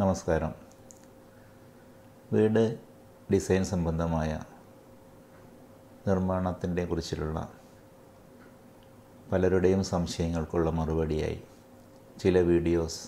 നമസ്കാരം വീട് ഡിസൈൻ സംബന്ധമായ നിർമ്മാണത്തിൻ്റെ കുറിച്ചിലുള്ള പലരുടെയും സംശയങ്ങൾക്കുള്ള മറുപടിയായി ചില വീഡിയോസ്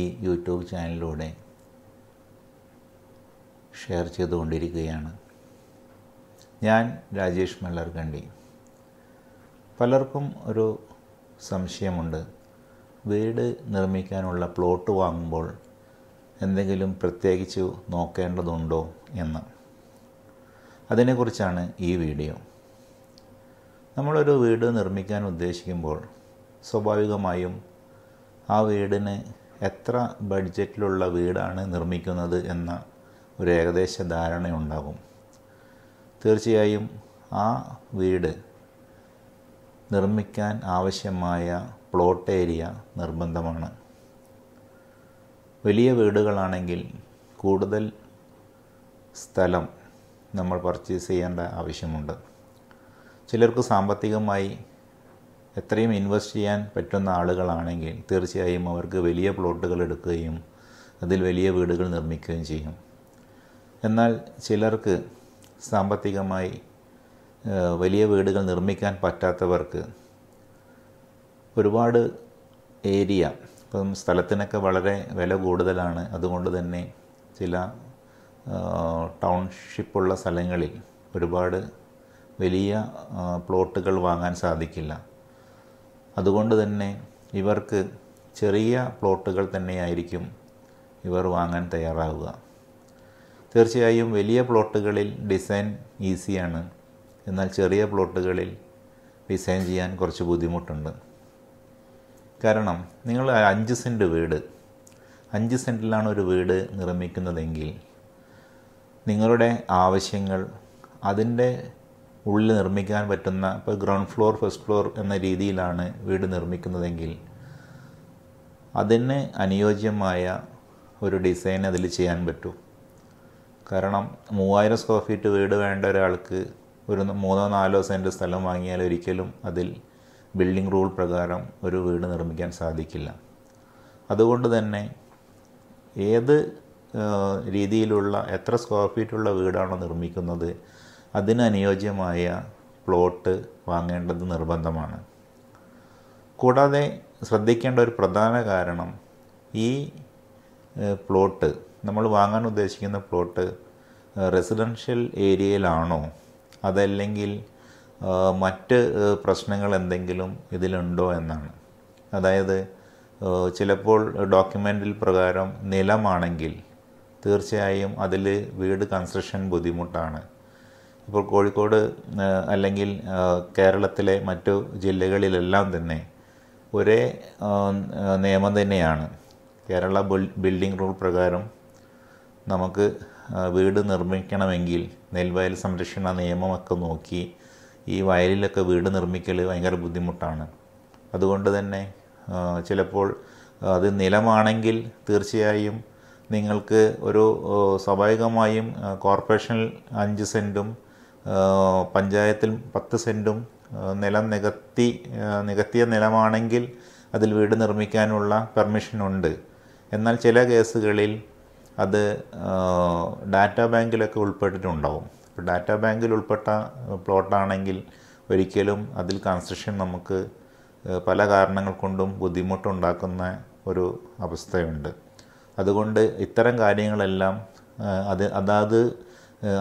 ഈ യൂട്യൂബ് ചാനലിലൂടെ ഷെയർ ചെയ്തുകൊണ്ടിരിക്കുകയാണ് ഞാൻ രാജേഷ് മല്ലർകണ്ടി പലർക്കും ഒരു സംശയമുണ്ട് വീട് നിർമ്മിക്കാനുള്ള പ്ലോട്ട് വാങ്ങുമ്പോൾ എന്തെങ്കിലും പ്രത്യേകിച്ച് നോക്കേണ്ടതുണ്ടോ എന്ന് അതിനെക്കുറിച്ചാണ് ഈ വീഡിയോ നമ്മളൊരു വീട് നിർമ്മിക്കാൻ ഉദ്ദേശിക്കുമ്പോൾ സ്വാഭാവികമായും ആ വീടിന് എത്ര ബഡ്ജറ്റിലുള്ള വീടാണ് നിർമ്മിക്കുന്നത് എന്ന ഒരു ഏകദേശ ധാരണയുണ്ടാകും തീർച്ചയായും ആ വീട് നിർമ്മിക്കാൻ ആവശ്യമായ പ്ലോട്ട് ഏരിയ നിർബന്ധമാണ് വലിയ വീടുകളാണെങ്കിൽ കൂടുതൽ സ്ഥലം നമ്മൾ പർച്ചേസ് ചെയ്യേണ്ട ആവശ്യമുണ്ട് ചിലർക്ക് സാമ്പത്തികമായി എത്രയും ഇൻവെസ്റ്റ് ചെയ്യാൻ പറ്റുന്ന ആളുകളാണെങ്കിൽ തീർച്ചയായും അവർക്ക് വലിയ പ്ലോട്ടുകൾ എടുക്കുകയും അതിൽ വലിയ വീടുകൾ നിർമ്മിക്കുകയും ചെയ്യും എന്നാൽ ചിലർക്ക് സാമ്പത്തികമായി വലിയ വീടുകൾ നിർമ്മിക്കാൻ പറ്റാത്തവർക്ക് ഒരുപാട് ഏരിയ ഇപ്പം സ്ഥലത്തിനൊക്കെ വളരെ വില കൂടുതലാണ് അതുകൊണ്ട് തന്നെ ചില ടൗൺഷിപ്പുള്ള സ്ഥലങ്ങളിൽ ഒരുപാട് വലിയ പ്ലോട്ടുകൾ വാങ്ങാൻ സാധിക്കില്ല അതുകൊണ്ട് തന്നെ ഇവർക്ക് ചെറിയ പ്ലോട്ടുകൾ തന്നെയായിരിക്കും ഇവർ വാങ്ങാൻ തയ്യാറാവുക തീർച്ചയായും വലിയ പ്ലോട്ടുകളിൽ ഡിസൈൻ ഈസിയാണ് എന്നാൽ ചെറിയ പ്ലോട്ടുകളിൽ ഡിസൈൻ ചെയ്യാൻ കുറച്ച് ബുദ്ധിമുട്ടുണ്ട് കാരണം നിങ്ങൾ അഞ്ച് സെൻറ്റ് വീട് അഞ്ച് സെൻറ്റിലാണ് ഒരു വീട് നിർമ്മിക്കുന്നതെങ്കിൽ നിങ്ങളുടെ ആവശ്യങ്ങൾ അതിൻ്റെ ഉള്ളിൽ നിർമ്മിക്കാൻ പറ്റുന്ന ഇപ്പോൾ ഗ്രൗണ്ട് ഫ്ലോർ ഫസ്റ്റ് ഫ്ലോർ എന്ന രീതിയിലാണ് വീട് നിർമ്മിക്കുന്നതെങ്കിൽ അതിന് അനുയോജ്യമായ ഒരു ഡിസൈൻ അതിൽ ചെയ്യാൻ പറ്റും കാരണം മൂവായിരം സ്ക്വയർ ഫീറ്റ് വീട് വേണ്ട ഒരാൾക്ക് ഒരു മൂന്നോ നാലോ സെൻറ്റ് സ്ഥലം വാങ്ങിയാൽ ഒരിക്കലും അതിൽ ബിൽഡിംഗ് റൂൾ പ്രകാരം ഒരു വീട് നിർമ്മിക്കാൻ സാധിക്കില്ല അതുകൊണ്ട് തന്നെ ഏത് രീതിയിലുള്ള എത്ര സ്ക്വയർ ഫീറ്റുള്ള വീടാണോ നിർമ്മിക്കുന്നത് അതിനനുയോജ്യമായ പ്ലോട്ട് വാങ്ങേണ്ടത് നിർബന്ധമാണ് കൂടാതെ ശ്രദ്ധിക്കേണ്ട ഒരു പ്രധാന കാരണം ഈ പ്ലോട്ട് നമ്മൾ വാങ്ങാൻ ഉദ്ദേശിക്കുന്ന പ്ലോട്ട് റെസിഡൻഷ്യൽ ഏരിയയിലാണോ അതല്ലെങ്കിൽ മറ്റ് പ്രശ്നങ്ങൾ എന്തെങ്കിലും ഇതിലുണ്ടോ എന്നാണ് അതായത് ചിലപ്പോൾ ഡോക്യുമെൻ്റിൽ പ്രകാരം നിലമാണെങ്കിൽ തീർച്ചയായും അതിൽ വീട് കൺസ്ട്രക്ഷൻ ബുദ്ധിമുട്ടാണ് ഇപ്പോൾ കോഴിക്കോട് അല്ലെങ്കിൽ കേരളത്തിലെ മറ്റു ജില്ലകളിലെല്ലാം തന്നെ ഒരേ നിയമം തന്നെയാണ് കേരള ബിൽഡിംഗ് റൂൾ പ്രകാരം നമുക്ക് വീട് നിർമ്മിക്കണമെങ്കിൽ നെൽവയൽ സംരക്ഷണ നിയമമൊക്കെ നോക്കി ഈ വയലിലൊക്കെ വീട് നിർമ്മിക്കൽ ഭയങ്കര ബുദ്ധിമുട്ടാണ് അതുകൊണ്ട് തന്നെ ചിലപ്പോൾ അത് നിലമാണെങ്കിൽ തീർച്ചയായും നിങ്ങൾക്ക് ഒരു സ്വാഭാവികമായും കോർപ്പറേഷനിൽ അഞ്ച് സെൻറ്റും പഞ്ചായത്തിൽ പത്ത് സെൻറ്റും നിലം നികത്തി നികത്തിയ നിലമാണെങ്കിൽ അതിൽ വീട് നിർമ്മിക്കാനുള്ള പെർമിഷനുണ്ട് എന്നാൽ ചില കേസുകളിൽ അത് ഡാറ്റാ ബാങ്കിലൊക്കെ ഉൾപ്പെട്ടിട്ടുണ്ടാവും ഇപ്പോൾ ഡാറ്റാ ബാങ്കിൽ ഉൾപ്പെട്ട പ്ലോട്ടാണെങ്കിൽ ഒരിക്കലും അതിൽ കൺസ്ട്രക്ഷൻ നമുക്ക് പല കാരണങ്ങൾ കൊണ്ടും ബുദ്ധിമുട്ടുണ്ടാക്കുന്ന ഒരു അവസ്ഥയുണ്ട് അതുകൊണ്ട് ഇത്തരം കാര്യങ്ങളെല്ലാം അത് അതാത്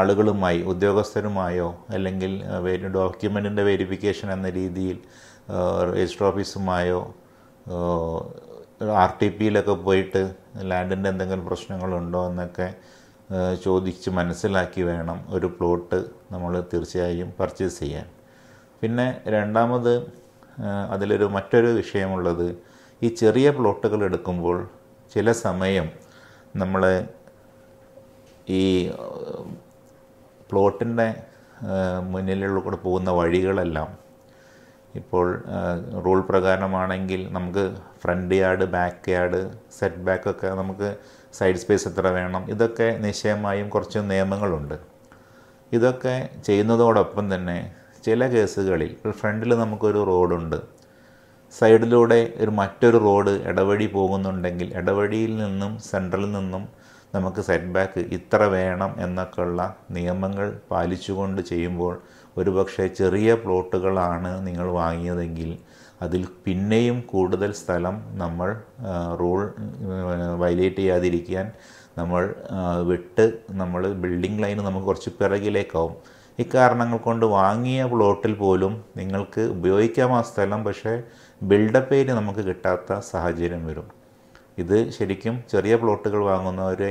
ആളുകളുമായി ഉദ്യോഗസ്ഥരുമായോ അല്ലെങ്കിൽ ഡോക്യുമെൻറ്റിൻ്റെ വെരിഫിക്കേഷൻ എന്ന രീതിയിൽ രജിസ്റ്റർ ഓഫീസുമായോ ആർ ടി പിയിലൊക്കെ പോയിട്ട് ലാൻഡിൻ്റെ എന്തെങ്കിലും പ്രശ്നങ്ങളുണ്ടോ എന്നൊക്കെ ചോദിച്ച് മനസ്സിലാക്കി വേണം ഒരു പ്ലോട്ട് നമ്മൾ തീർച്ചയായും പർച്ചേസ് ചെയ്യാൻ പിന്നെ രണ്ടാമത് അതിലൊരു മറ്റൊരു വിഷയമുള്ളത് ഈ ചെറിയ പ്ലോട്ടുകൾ എടുക്കുമ്പോൾ ചില സമയം നമ്മൾ ഈ പ്ലോട്ടിൻ്റെ മുന്നിലുള്ള കൂടെ പോകുന്ന വഴികളെല്ലാം ഇപ്പോൾ റൂൾ പ്രകാരമാണെങ്കിൽ നമുക്ക് front yard back yard set ബാക്കൊക്കെ നമുക്ക് സൈഡ് സ്പേസ് എത്ര വേണം ഇതൊക്കെ നിശ്ചയമായും കുറച്ച് നിയമങ്ങളുണ്ട് ഇതൊക്കെ ചെയ്യുന്നതോടൊപ്പം തന്നെ ചില കേസുകളിൽ ഫ്രണ്ടിൽ നമുക്കൊരു റോഡുണ്ട് സൈഡിലൂടെ ഒരു മറ്റൊരു റോഡ് ഇടവഴി പോകുന്നുണ്ടെങ്കിൽ ഇടവഴിയിൽ നിന്നും സെൻട്രലിൽ നിന്നും നമുക്ക് സെറ്റ് ബാക്ക് ഇത്ര വേണം എന്നൊക്കെയുള്ള നിയമങ്ങൾ പാലിച്ചുകൊണ്ട് ചെയ്യുമ്പോൾ ഒരുപക്ഷെ ചെറിയ പ്ലോട്ടുകളാണ് നിങ്ങൾ വാങ്ങിയതെങ്കിൽ അതിൽ പിന്നെയും കൂടുതൽ സ്ഥലം നമ്മൾ റൂൾ വയലേറ്റ് ചെയ്യാതിരിക്കാൻ നമ്മൾ വിട്ട് നമ്മൾ ബിൽഡിംഗ് ലൈന് നമുക്ക് കുറച്ച് പിറകിലേക്കാവും ഇക്കാരണങ്ങൾ കൊണ്ട് വാങ്ങിയ പ്ലോട്ടിൽ പോലും നിങ്ങൾക്ക് ഉപയോഗിക്കാം ആ സ്ഥലം പക്ഷേ ബിൽഡപ്പ് ഏരിയ നമുക്ക് കിട്ടാത്ത സാഹചര്യം വരും ഇത് ശരിക്കും ചെറിയ പ്ലോട്ടുകൾ വാങ്ങുന്നവരെ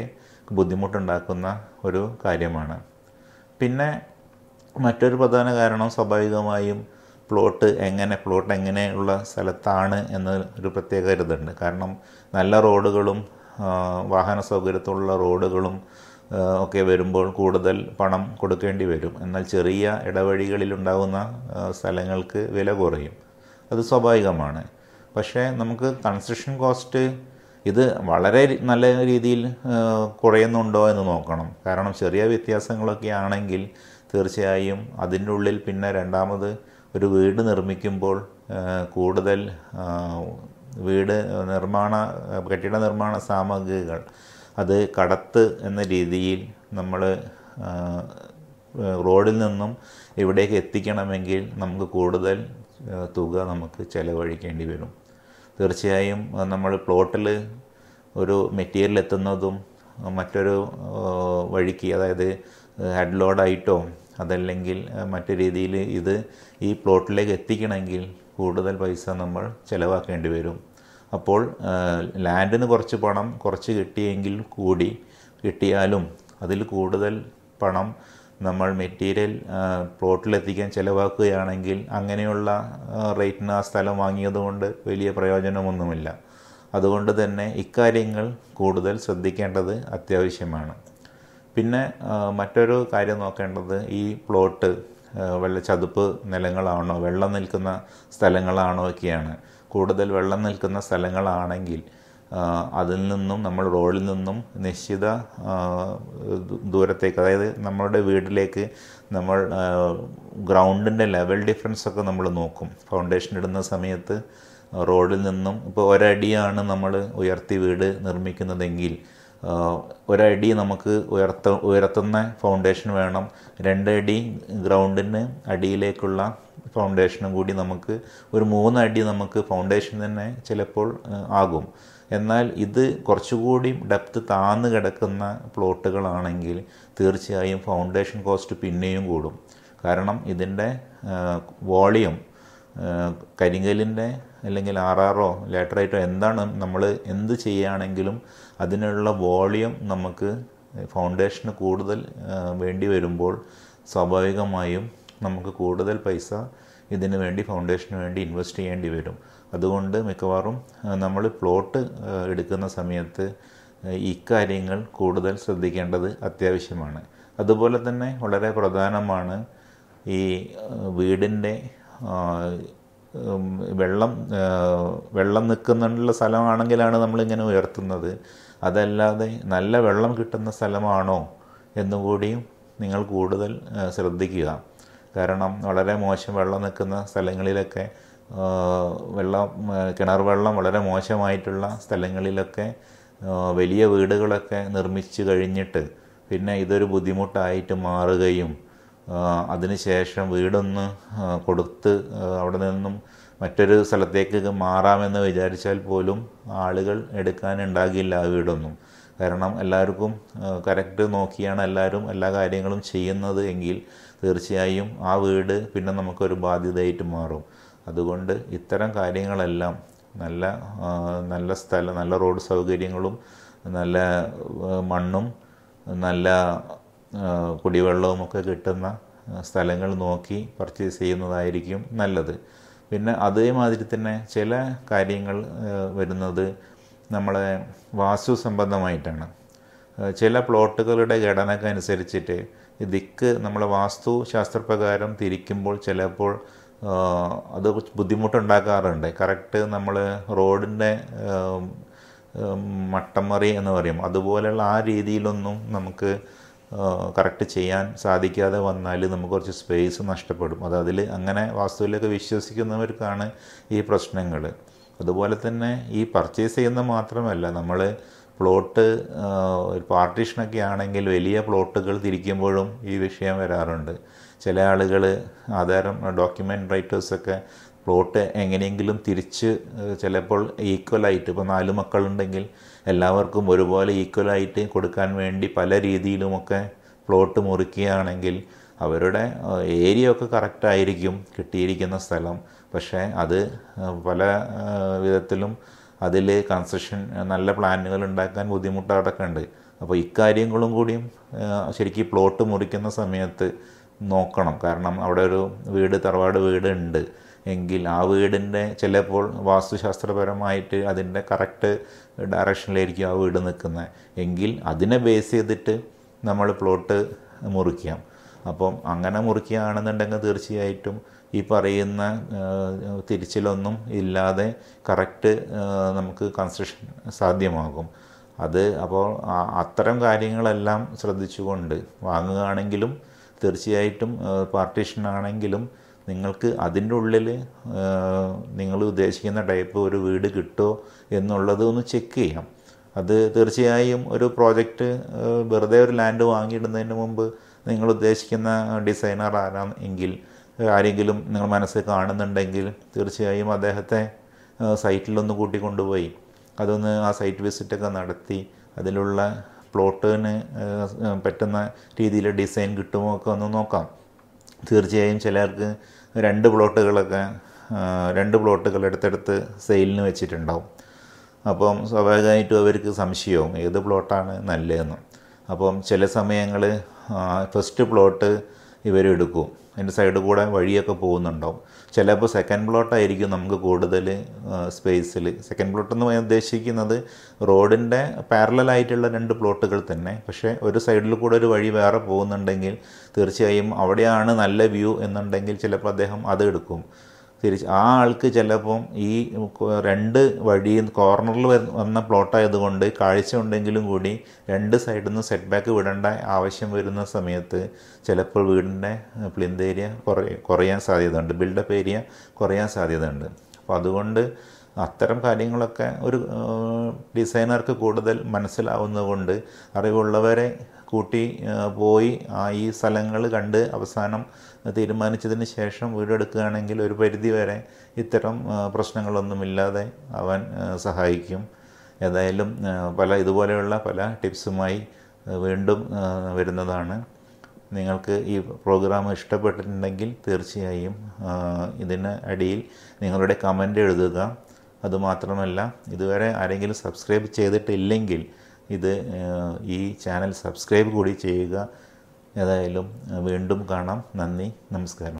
ബുദ്ധിമുട്ടുണ്ടാക്കുന്ന ഒരു കാര്യമാണ് പിന്നെ മറ്റൊരു പ്രധാന കാരണം സ്വാഭാവികമായും പ്ലോട്ട് എങ്ങനെ പ്ലോട്ട് എങ്ങനെയുള്ള സ്ഥലത്താണ് എന്ന് ഒരു പ്രത്യേക ഇതുണ്ട് കാരണം നല്ല റോഡുകളും വാഹന സൗകര്യത്തുള്ള റോഡുകളും ഒക്കെ വരുമ്പോൾ കൂടുതൽ പണം കൊടുക്കേണ്ടി വരും എന്നാൽ ചെറിയ ഇടവഴികളിലുണ്ടാകുന്ന സ്ഥലങ്ങൾക്ക് വില കുറയും അത് സ്വാഭാവികമാണ് പക്ഷേ നമുക്ക് കൺസ്ട്രക്ഷൻ കോസ്റ്റ് ഇത് വളരെ നല്ല രീതിയിൽ കുറയുന്നുണ്ടോ എന്ന് നോക്കണം കാരണം ചെറിയ വ്യത്യാസങ്ങളൊക്കെ ആണെങ്കിൽ തീർച്ചയായും അതിൻ്റെ ഉള്ളിൽ പിന്നെ രണ്ടാമത് ഒരു വീട് നിർമ്മിക്കുമ്പോൾ കൂടുതൽ വീട് നിർമ്മാണ കെട്ടിട നിർമ്മാണ സാമഗ്രികൾ അത് കടത്ത് എന്ന രീതിയിൽ നമ്മൾ റോഡിൽ നിന്നും ഇവിടേക്ക് എത്തിക്കണമെങ്കിൽ നമുക്ക് കൂടുതൽ തുക നമുക്ക് ചിലവഴിക്കേണ്ടി വരും തീർച്ചയായും നമ്മൾ പ്ലോട്ടിൽ ഒരു മെറ്റീരിയൽ എത്തുന്നതും മറ്റൊരു വഴിക്ക് അതായത് ഹെഡ് ലോഡായിട്ടോ അതല്ലെങ്കിൽ മറ്റു രീതിയിൽ ഇത് ഈ പ്ലോട്ടിലേക്ക് എത്തിക്കണമെങ്കിൽ കൂടുതൽ പൈസ നമ്മൾ ചിലവാക്കേണ്ടി വരും അപ്പോൾ ലാൻഡിന് കുറച്ച് പണം കുറച്ച് കിട്ടിയെങ്കിൽ കൂടി കിട്ടിയാലും അതിൽ കൂടുതൽ പണം നമ്മൾ മെറ്റീരിയൽ പ്ലോട്ടിലെത്തിക്കാൻ ചിലവാക്കുകയാണെങ്കിൽ അങ്ങനെയുള്ള റേറ്റിന് ആ സ്ഥലം വാങ്ങിയതുകൊണ്ട് വലിയ പ്രയോജനമൊന്നുമില്ല അതുകൊണ്ട് തന്നെ ഇക്കാര്യങ്ങൾ കൂടുതൽ ശ്രദ്ധിക്കേണ്ടത് അത്യാവശ്യമാണ് പിന്നെ മറ്റൊരു കാര്യം നോക്കേണ്ടത് ഈ പ്ലോട്ട് വെള്ള ചതുപ്പ് നിലങ്ങളാണോ വെള്ളം നിൽക്കുന്ന സ്ഥലങ്ങളാണോ ഒക്കെയാണ് കൂടുതൽ വെള്ളം നിൽക്കുന്ന സ്ഥലങ്ങളാണെങ്കിൽ അതിൽ നിന്നും നമ്മൾ റോഡിൽ നിന്നും നിശ്ചിത ദൂരത്തേക്ക് അതായത് നമ്മളുടെ വീട്ടിലേക്ക് നമ്മൾ ഗ്രൗണ്ടിൻ്റെ ലെവൽ ഡിഫറൻസ് ഒക്കെ നമ്മൾ നോക്കും ഫൗണ്ടേഷൻ ഇടുന്ന സമയത്ത് റോഡിൽ നിന്നും ഇപ്പോൾ ഒരടിയാണ് നമ്മൾ ഉയർത്തി വീട് നിർമ്മിക്കുന്നതെങ്കിൽ ഒരടി നമുക്ക് ഉയർത്ത ഉയർത്തുന്ന ഫൗണ്ടേഷൻ വേണം രണ്ടടി ഗ്രൗണ്ടിന് അടിയിലേക്കുള്ള ഫൗണ്ടേഷനും കൂടി നമുക്ക് ഒരു മൂന്നടി നമുക്ക് ഫൗണ്ടേഷൻ തന്നെ ചിലപ്പോൾ ആകും എന്നാൽ ഇത് കുറച്ചുകൂടി ഡെപ്ത് താന്ന് കിടക്കുന്ന പ്ലോട്ടുകളാണെങ്കിൽ തീർച്ചയായും ഫൗണ്ടേഷൻ കോസ്റ്റ് പിന്നെയും കൂടും കാരണം ഇതിൻ്റെ വോളിയം കരിങ്കലിൻ്റെ അല്ലെങ്കിൽ ആർ ആറോ ലേറ്ററായിട്ടോ എന്താണ് നമ്മൾ എന്ത് ചെയ്യുകയാണെങ്കിലും അതിനുള്ള വോളിയം നമുക്ക് ഫൗണ്ടേഷന് കൂടുതൽ വേണ്ടി വരുമ്പോൾ സ്വാഭാവികമായും നമുക്ക് കൂടുതൽ പൈസ ഇതിനു വേണ്ടി ഫൗണ്ടേഷന് വേണ്ടി ഇൻവെസ്റ്റ് ചെയ്യേണ്ടി വരും അതുകൊണ്ട് മിക്കവാറും നമ്മൾ പ്ലോട്ട് എടുക്കുന്ന സമയത്ത് ഇക്കാര്യങ്ങൾ കൂടുതൽ ശ്രദ്ധിക്കേണ്ടത് അത്യാവശ്യമാണ് അതുപോലെ തന്നെ വളരെ പ്രധാനമാണ് ഈ വീടിൻ്റെ വെള്ളം വെള്ളം നിൽക്കുന്നുള്ള സ്ഥലമാണെങ്കിലാണ് നമ്മളിങ്ങനെ ഉയർത്തുന്നത് അതല്ലാതെ നല്ല വെള്ളം കിട്ടുന്ന സ്ഥലമാണോ എന്നുകൂടിയും നിങ്ങൾ കൂടുതൽ ശ്രദ്ധിക്കുക കാരണം വളരെ മോശം വെള്ളം നിൽക്കുന്ന സ്ഥലങ്ങളിലൊക്കെ വെള്ളം കിണർ വെള്ളം വളരെ മോശമായിട്ടുള്ള സ്ഥലങ്ങളിലൊക്കെ വലിയ വീടുകളൊക്കെ നിർമ്മിച്ചു കഴിഞ്ഞിട്ട് പിന്നെ ഇതൊരു ബുദ്ധിമുട്ടായിട്ട് മാറുകയും അതിനുശേഷം വീടൊന്ന് കൊടുത്ത് അവിടെ നിന്നും മറ്റൊരു സ്ഥലത്തേക്ക് മാറാമെന്ന് വിചാരിച്ചാൽ പോലും ആളുകൾ എടുക്കാനുണ്ടാകില്ല ആ വീടൊന്നും കാരണം എല്ലാവർക്കും കറക്റ്റ് നോക്കിയാണ് എല്ലാവരും എല്ലാ കാര്യങ്ങളും ചെയ്യുന്നത് എങ്കിൽ തീർച്ചയായും ആ വീട് പിന്നെ നമുക്കൊരു ബാധ്യതയായിട്ട് മാറും അതുകൊണ്ട് ഇത്തരം കാര്യങ്ങളെല്ലാം നല്ല നല്ല സ്ഥലം നല്ല റോഡ് സൗകര്യങ്ങളും നല്ല മണ്ണും നല്ല കുടിവെള്ളവും ഒക്കെ കിട്ടുന്ന സ്ഥലങ്ങൾ നോക്കി പർച്ചേസ് ചെയ്യുന്നതായിരിക്കും നല്ലത് പിന്നെ അതേമാതിരി തന്നെ ചില കാര്യങ്ങൾ വരുന്നത് നമ്മളെ വാസ്തു സംബന്ധമായിട്ടാണ് ചില പ്ലോട്ടുകളുടെ ഘടനക്ക് അനുസരിച്ചിട്ട് ദിക്ക് നമ്മളെ വാസ്തു ശാസ്ത്രപ്രകാരം തിരിക്കുമ്പോൾ ചിലപ്പോൾ അത് ബുദ്ധിമുട്ടുണ്ടാക്കാറുണ്ട് കറക്റ്റ് നമ്മൾ റോഡിൻ്റെ മട്ടമറി എന്ന് പറയും അതുപോലെയുള്ള ആ രീതിയിലൊന്നും നമുക്ക് കറക്റ്റ് ചെയ്യാൻ സാധിക്കാതെ വന്നാൽ നമുക്ക് കുറച്ച് സ്പേസ് നഷ്ടപ്പെടും അത് അതിൽ അങ്ങനെ വാസ്തുവിലൊക്കെ വിശ്വസിക്കുന്നവർക്കാണ് ഈ പ്രശ്നങ്ങൾ അതുപോലെ തന്നെ ഈ പർച്ചേസ് ചെയ്യുന്ന മാത്രമല്ല നമ്മൾ പ്ലോട്ട് ഒരു പാർട്ടീഷനൊക്കെ ആണെങ്കിൽ വലിയ പ്ലോട്ടുകൾ തിരിക്കുമ്പോഴും ഈ വിഷയം വരാറുണ്ട് ചില ആളുകൾ ആധാരം ഡോക്യുമെൻ്റ് റൈറ്റേഴ്സൊക്കെ പ്ലോട്ട് എങ്ങനെയെങ്കിലും തിരിച്ച് ചിലപ്പോൾ ഈക്വലായിട്ട് ഇപ്പോൾ നാല് മക്കളുണ്ടെങ്കിൽ എല്ലാവർക്കും ഒരുപോലെ ഈക്വലായിട്ട് കൊടുക്കാൻ വേണ്ടി പല രീതിയിലുമൊക്കെ പ്ലോട്ട് മുറിക്കുകയാണെങ്കിൽ അവരുടെ ഏരിയ ഒക്കെ കറക്റ്റായിരിക്കും ആയിരിക്കും കിട്ടിയിരിക്കുന്ന സ്ഥലം പക്ഷേ അത് പല വിധത്തിലും അതിൽ കൺസ്ട്രക്ഷൻ നല്ല പ്ലാനുകൾ ഉണ്ടാക്കാൻ ബുദ്ധിമുട്ടാതൊക്കെ ഉണ്ട് അപ്പോൾ ഇക്കാര്യങ്ങളും കൂടിയും ശരിക്കും പ്ലോട്ട് മുറിക്കുന്ന സമയത്ത് നോക്കണം കാരണം അവിടെ ഒരു വീട് തറവാട് വീട് ഉണ്ട് എങ്കിൽ ആ വീടിൻ്റെ ചിലപ്പോൾ വാസ്തുശാസ്ത്രപരമായിട്ട് അതിൻ്റെ കറക്റ്റ് ഡയറക്ഷനിലായിരിക്കും ആ വീട് നിൽക്കുന്നത് എങ്കിൽ അതിനെ ബേസ് ചെയ്തിട്ട് നമ്മൾ പ്ലോട്ട് മുറിക്കാം അപ്പം അങ്ങനെ മുറിക്കുകയാണെന്നുണ്ടെങ്കിൽ തീർച്ചയായിട്ടും ഈ പറയുന്ന തിരിച്ചിലൊന്നും ഇല്ലാതെ കറക്റ്റ് നമുക്ക് കൺസ്ട്രക്ഷൻ സാധ്യമാകും അത് അപ്പോൾ അത്തരം കാര്യങ്ങളെല്ലാം ശ്രദ്ധിച്ചുകൊണ്ട് വാങ്ങുകയാണെങ്കിലും തീർച്ചയായിട്ടും പാർട്ടീഷൻ ആണെങ്കിലും നിങ്ങൾക്ക് അതിൻ്റെ ഉള്ളിൽ നിങ്ങൾ ഉദ്ദേശിക്കുന്ന ടൈപ്പ് ഒരു വീട് കിട്ടുമോ എന്നുള്ളത് ഒന്ന് ചെക്ക് ചെയ്യാം അത് തീർച്ചയായും ഒരു പ്രോജക്റ്റ് വെറുതെ ഒരു ലാൻഡ് വാങ്ങിയിടുന്നതിന് മുമ്പ് നിങ്ങൾ ഉദ്ദേശിക്കുന്ന ഡിസൈനർ ആരാം എങ്കിൽ ആരെങ്കിലും നിങ്ങൾ മനസ്സിൽ കാണുന്നുണ്ടെങ്കിൽ തീർച്ചയായും അദ്ദേഹത്തെ സൈറ്റിലൊന്ന് കൊണ്ടുപോയി അതൊന്ന് ആ സൈറ്റ് വിസിറ്റൊക്കെ നടത്തി അതിലുള്ള പ്ലോട്ടിന് പറ്റുന്ന രീതിയിൽ ഡിസൈൻ കിട്ടുമോ ഒക്കെ ഒന്ന് നോക്കാം തീർച്ചയായും ചിലർക്ക് രണ്ട് പ്ലോട്ടുകളൊക്കെ രണ്ട് പ്ലോട്ടുകൾ എടുത്തെടുത്ത് സെയിലിന് വെച്ചിട്ടുണ്ടാവും അപ്പം സ്വാഭാവികമായിട്ടും അവർക്ക് സംശയവും ഏത് പ്ലോട്ടാണ് നല്ലതെന്ന് അപ്പം ചില സമയങ്ങൾ ഫസ്റ്റ് പ്ലോട്ട് ഇവരെടുക്കും അതിൻ്റെ സൈഡ് കൂടെ വഴിയൊക്കെ പോകുന്നുണ്ടാവും ചിലപ്പോൾ സെക്കൻഡ് പ്ലോട്ടായിരിക്കും നമുക്ക് കൂടുതൽ സ്പേസിൽ സെക്കൻഡ് പ്ലോട്ട് എന്ന് ഉദ്ദേശിക്കുന്നത് റോഡിൻ്റെ പാരലായിട്ടുള്ള രണ്ട് പ്ലോട്ടുകൾ തന്നെ പക്ഷേ ഒരു സൈഡിൽ കൂടെ ഒരു വഴി വേറെ പോകുന്നുണ്ടെങ്കിൽ തീർച്ചയായും അവിടെയാണ് നല്ല വ്യൂ എന്നുണ്ടെങ്കിൽ ചിലപ്പോൾ അദ്ദേഹം അത് എടുക്കും തിരിച്ച് ആ ആൾക്ക് ചിലപ്പം ഈ രണ്ട് വഴി കോർണറിൽ വന്ന പ്ലോട്ടായതുകൊണ്ട് കാഴ്ച ഉണ്ടെങ്കിലും കൂടി രണ്ട് സൈഡിൽ നിന്ന് സെറ്റ് ബാക്ക് വിടേണ്ട ആവശ്യം വരുന്ന സമയത്ത് ചിലപ്പോൾ വീടിൻ്റെ പ്ലിന്ത് ഏരിയ കുറയ കുറയാൻ സാധ്യതയുണ്ട് ബിൽഡപ്പ് ഏരിയ കുറയാൻ സാധ്യതയുണ്ട് അപ്പോൾ അതുകൊണ്ട് അത്തരം കാര്യങ്ങളൊക്കെ ഒരു ഡിസൈനർക്ക് കൂടുതൽ മനസ്സിലാവുന്നതുകൊണ്ട് അറിവുള്ളവരെ കൂട്ടി പോയി ആ ഈ സ്ഥലങ്ങൾ കണ്ട് അവസാനം തീരുമാനിച്ചതിന് ശേഷം വീടെടുക്കുകയാണെങ്കിൽ ഒരു പരിധി വരെ ഇത്തരം പ്രശ്നങ്ങളൊന്നുമില്ലാതെ അവൻ സഹായിക്കും ഏതായാലും പല ഇതുപോലെയുള്ള പല ടിപ്സുമായി വീണ്ടും വരുന്നതാണ് നിങ്ങൾക്ക് ഈ പ്രോഗ്രാം ഇഷ്ടപ്പെട്ടിട്ടുണ്ടെങ്കിൽ തീർച്ചയായും ഇതിന് അടിയിൽ നിങ്ങളുടെ കമൻ്റ് എഴുതുക അതുമാത്രമല്ല ഇതുവരെ ആരെങ്കിലും സബ്സ്ക്രൈബ് ചെയ്തിട്ടില്ലെങ്കിൽ ഇത് ഈ ചാനൽ സബ്സ്ക്രൈബ് കൂടി ചെയ്യുക ഏതായാലും വീണ്ടും കാണാം നന്ദി നമസ്കാരം